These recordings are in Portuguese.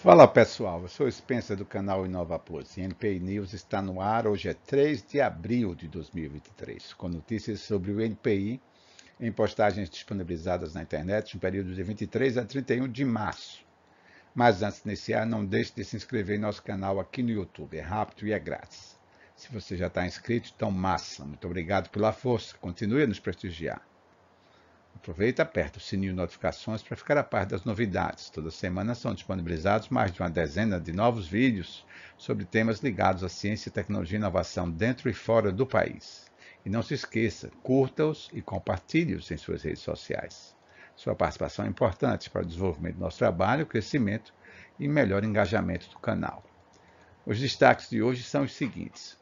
Fala pessoal, eu sou Spencer do canal Inova Plus e NPI News está no ar. Hoje é 3 de abril de 2023, com notícias sobre o NPI em postagens disponibilizadas na internet no período de 23 a 31 de março. Mas antes de iniciar, não deixe de se inscrever em nosso canal aqui no YouTube, é rápido e é grátis. Se você já está inscrito, então massa, muito obrigado pela força, continue a nos prestigiar. Aproveita e aperta o sininho de notificações para ficar a par das novidades. Toda semana são disponibilizados mais de uma dezena de novos vídeos sobre temas ligados à ciência, tecnologia e inovação dentro e fora do país. E não se esqueça, curta-os e compartilhe-os em suas redes sociais. Sua participação é importante para o desenvolvimento do nosso trabalho, crescimento e melhor engajamento do canal. Os destaques de hoje são os seguintes.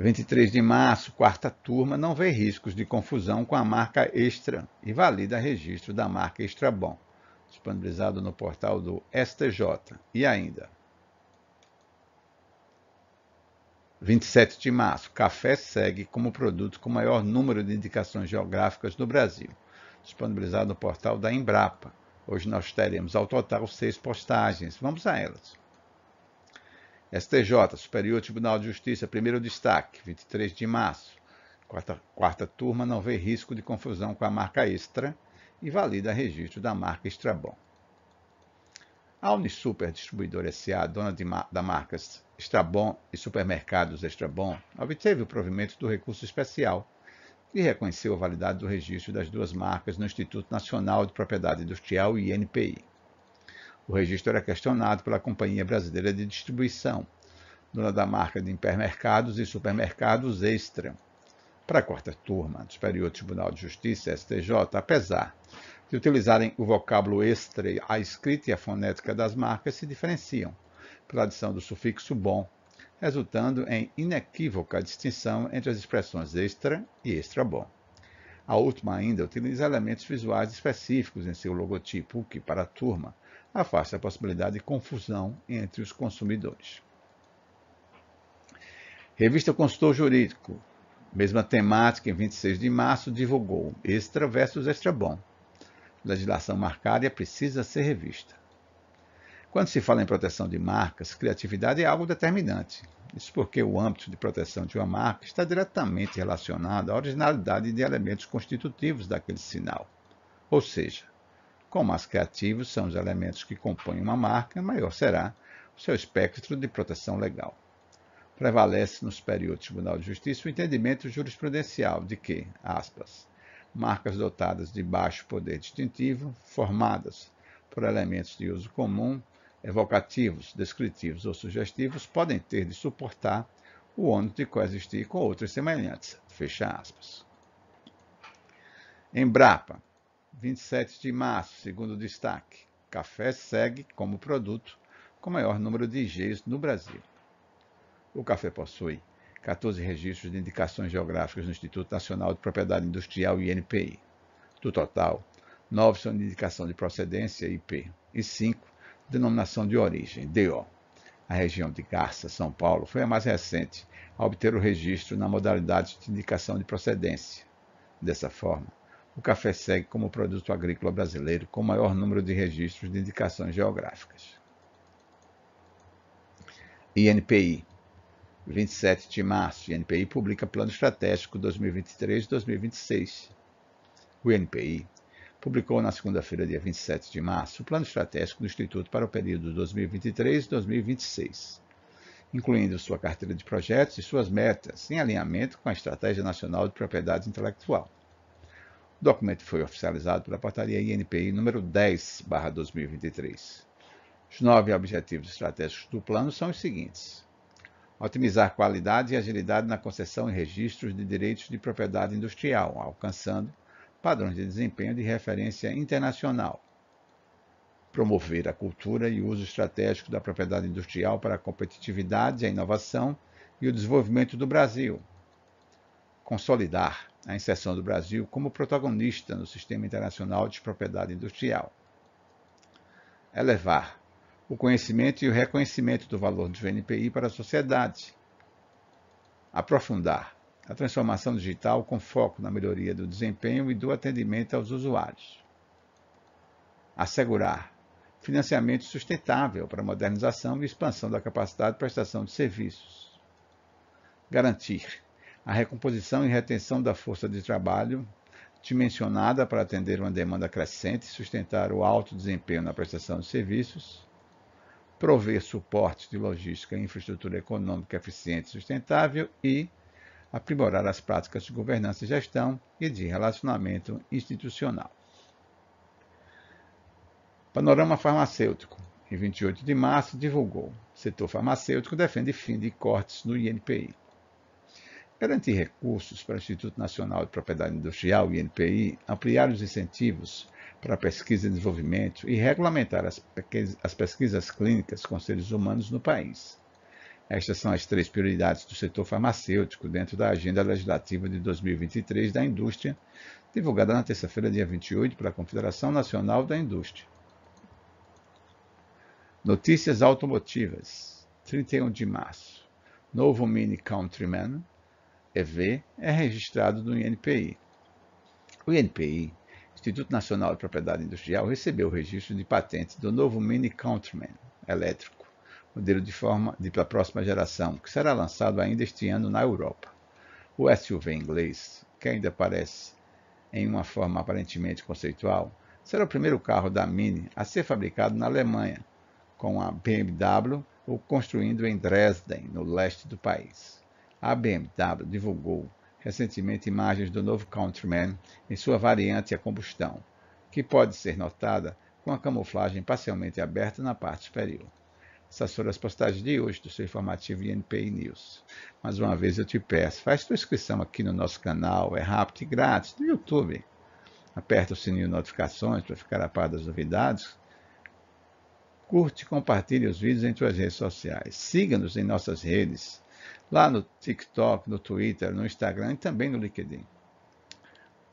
23 de março, quarta turma, não vê riscos de confusão com a marca Extra e valida registro da marca Extra Bom, disponibilizado no portal do STJ. E ainda. 27 de março, café segue como produto com maior número de indicações geográficas no Brasil, disponibilizado no portal da Embrapa. Hoje nós teremos ao total seis postagens. Vamos a elas. STJ, Superior Tribunal de Justiça, primeiro destaque, 23 de março. Quarta, quarta turma não vê risco de confusão com a marca Extra e valida registro da marca Estrabon. A Unisuper Distribuidora SA, dona de, da marcas Estrabon e Supermercados Estrabon, obteve o provimento do recurso especial que reconheceu a validade do registro das duas marcas no Instituto Nacional de Propriedade Industrial INPI. O registro era questionado pela Companhia Brasileira de Distribuição, dona da marca de hipermercados e supermercados Extra. Para a quarta turma do Superior Tribunal de Justiça, STJ, apesar de utilizarem o vocábulo extra, a escrita e a fonética das marcas se diferenciam pela adição do sufixo bom, resultando em inequívoca distinção entre as expressões extra e extra bom. A última ainda utiliza elementos visuais específicos em seu logotipo, o que, para a turma, afasta a possibilidade de confusão entre os consumidores. Revista Consultor Jurídico, mesma temática, em 26 de março, divulgou Extra versus Extra Bom. Legislação marcária é precisa ser revista. Quando se fala em proteção de marcas, criatividade é algo determinante. Isso porque o âmbito de proteção de uma marca está diretamente relacionado à originalidade de elementos constitutivos daquele sinal. Ou seja, como as criativos são os elementos que compõem uma marca, maior será o seu espectro de proteção legal. Prevalece no Superior Tribunal de Justiça o entendimento jurisprudencial de que, aspas, marcas dotadas de baixo poder distintivo, formadas por elementos de uso comum, evocativos, descritivos ou sugestivos, podem ter de suportar o ônus de coexistir com outras semelhantes. Fecha aspas. Embrapa, 27 de março, segundo destaque, café segue como produto com maior número de IGs no Brasil. O café possui 14 registros de indicações geográficas no Instituto Nacional de Propriedade Industrial, INPI. Do total, 9 são de indicação de procedência, IP, e 5 denominação de origem, DO. A região de Garça, São Paulo, foi a mais recente a obter o registro na modalidade de indicação de procedência. Dessa forma, o café segue como produto agrícola brasileiro com maior número de registros de indicações geográficas. INPI 27 de março, INPI publica Plano Estratégico 2023-2026. O INPI publicou na segunda-feira, dia 27 de março, o Plano Estratégico do Instituto para o período 2023-2026, incluindo sua carteira de projetos e suas metas, em alinhamento com a Estratégia Nacional de Propriedade Intelectual. O documento foi oficializado pela portaria INPI número 10/2023. Os nove objetivos estratégicos do plano são os seguintes: otimizar qualidade e agilidade na concessão e registros de direitos de propriedade industrial, alcançando padrões de desempenho de referência internacional. Promover a cultura e uso estratégico da propriedade industrial para a competitividade, a inovação e o desenvolvimento do Brasil, consolidar a inserção do Brasil como protagonista no sistema internacional de propriedade industrial. Elevar é o conhecimento e o reconhecimento do valor do VNPI para a sociedade. Aprofundar a transformação digital com foco na melhoria do desempenho e do atendimento aos usuários. Assegurar financiamento sustentável para a modernização e expansão da capacidade de prestação de serviços. Garantir a recomposição e retenção da força de trabalho dimensionada para atender uma demanda crescente e sustentar o alto desempenho na prestação de serviços, prover suporte de logística e infraestrutura econômica eficiente e sustentável e aprimorar as práticas de governança e gestão e de relacionamento institucional. Panorama Farmacêutico, em 28 de março, divulgou: setor farmacêutico defende fim de cortes no INPI. Garantir recursos para o Instituto Nacional de Propriedade Industrial, INPI, ampliar os incentivos para pesquisa e desenvolvimento e regulamentar as, as pesquisas clínicas com seres humanos no país. Estas são as três prioridades do setor farmacêutico dentro da Agenda Legislativa de 2023 da Indústria, divulgada na terça-feira, dia 28, pela Confederação Nacional da Indústria. Notícias automotivas, 31 de março. Novo Mini Countryman EV é registrado no INPI. O INPI, Instituto Nacional de Propriedade Industrial, recebeu o registro de patente do novo Mini Countryman elétrico, modelo de forma de para a próxima geração, que será lançado ainda este ano na Europa. O SUV inglês, que ainda parece em uma forma aparentemente conceitual, será o primeiro carro da Mini a ser fabricado na Alemanha, com a BMW ou construindo em Dresden, no leste do país. A BMW divulgou recentemente imagens do novo Countryman em sua variante a combustão, que pode ser notada com a camuflagem parcialmente aberta na parte superior. Essas foram as postagens de hoje do seu informativo INPI News. Mais uma vez eu te peço, faz tua inscrição aqui no nosso canal, é rápido e grátis, no YouTube. Aperta o sininho de notificações para ficar a par das novidades. Curte e compartilhe os vídeos em suas redes sociais. Siga-nos em nossas redes lá no TikTok, no Twitter, no Instagram e também no LinkedIn.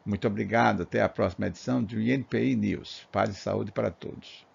Muito obrigado, até a próxima edição do INPI News. Paz e saúde para todos.